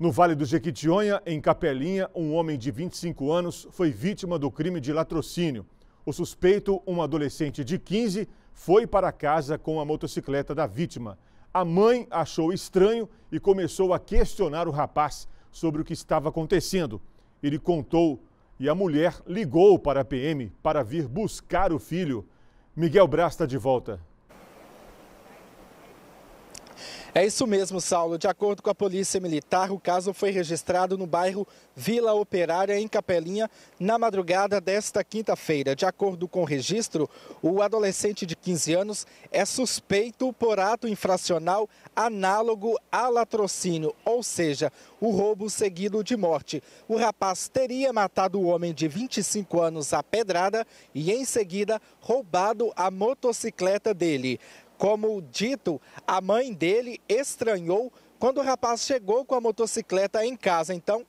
No Vale do Jequitinhonha, em Capelinha, um homem de 25 anos foi vítima do crime de latrocínio. O suspeito, um adolescente de 15, foi para casa com a motocicleta da vítima. A mãe achou estranho e começou a questionar o rapaz sobre o que estava acontecendo. Ele contou e a mulher ligou para a PM para vir buscar o filho. Miguel Brasta está de volta. É isso mesmo, Saulo. De acordo com a Polícia Militar, o caso foi registrado no bairro Vila Operária, em Capelinha, na madrugada desta quinta-feira. De acordo com o registro, o adolescente de 15 anos é suspeito por ato infracional análogo a latrocínio, ou seja, o roubo seguido de morte. O rapaz teria matado o homem de 25 anos a pedrada e, em seguida, roubado a motocicleta dele. Como dito, a mãe dele estranhou quando o rapaz chegou com a motocicleta em casa. Então,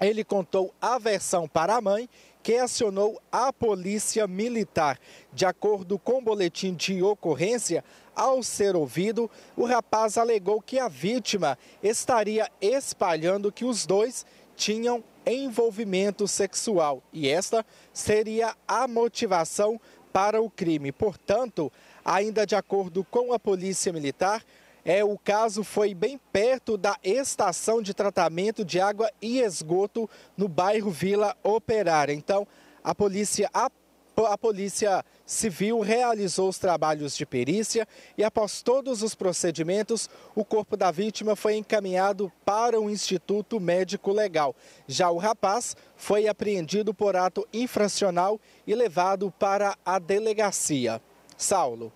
ele contou a versão para a mãe, que acionou a polícia militar. De acordo com o boletim de ocorrência, ao ser ouvido, o rapaz alegou que a vítima estaria espalhando que os dois tinham envolvimento sexual e esta seria a motivação para o crime. Portanto, ainda de acordo com a Polícia Militar, é, o caso foi bem perto da estação de tratamento de água e esgoto no bairro Vila Operária. Então, a polícia, a, a polícia Civil realizou os trabalhos de perícia e, após todos os procedimentos, o corpo da vítima foi encaminhado para o Instituto Médico Legal. Já o rapaz foi apreendido por ato infracional e levado para a delegacia. Saulo.